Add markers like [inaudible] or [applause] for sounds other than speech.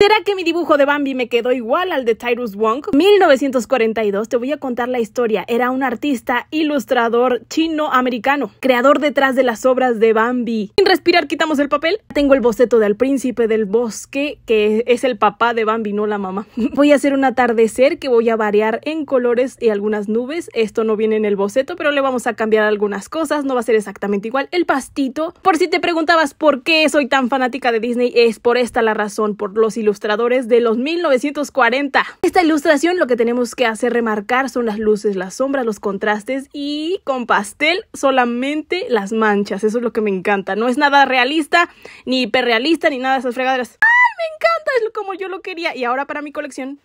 ¿Será que mi dibujo de Bambi me quedó igual al de Tyrus Wong? 1942, te voy a contar la historia. Era un artista, ilustrador chino-americano, creador detrás de las obras de Bambi respirar quitamos el papel. Tengo el boceto del príncipe del bosque, que es el papá de Bambi, no la mamá. [laughs] Voy a hacer un atardecer que voy a variar en colores y algunas nubes. Esto no viene en el boceto, pero le vamos a cambiar algunas cosas. No va a ser exactamente igual. El pastito. Por si te preguntabas por qué soy tan fanática de Disney, es por esta la razón, por los ilustradores de los 1940. Esta ilustración lo que tenemos que hacer remarcar son las luces, las sombras, los contrastes y con pastel solamente las manchas. Eso es lo que me encanta. No es nada realista, ni hiperrealista, ni nada de esas fregaderas. ¡Ay, me encanta! Es como yo lo quería. Y ahora para mi colección